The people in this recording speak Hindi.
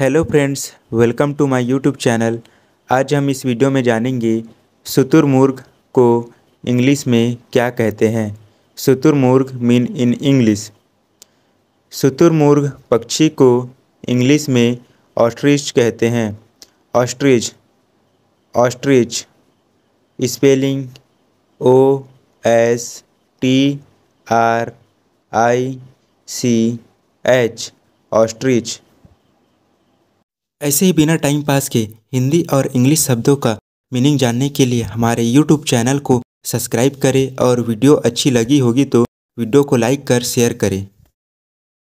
hello friends welcome to my YouTube channel आज हम इस वीडियो में जानेंगे शतुरमुर्ग को इंग्लिश में क्या कहते हैं शतुरमुर्ग मीन इन इंग्लिश शतुरमुर्ग पक्षी को इंग्लिश में ऑस्ट्रिच कहते हैं ostrich ostrich spelling O S T R I C H ostrich ऐसे ही बिना टाइम पास के हिंदी और इंग्लिश शब्दों का मीनिंग जानने के लिए हमारे यूट्यूब चैनल को सब्सक्राइब करें और वीडियो अच्छी लगी होगी तो वीडियो को लाइक कर शेयर करें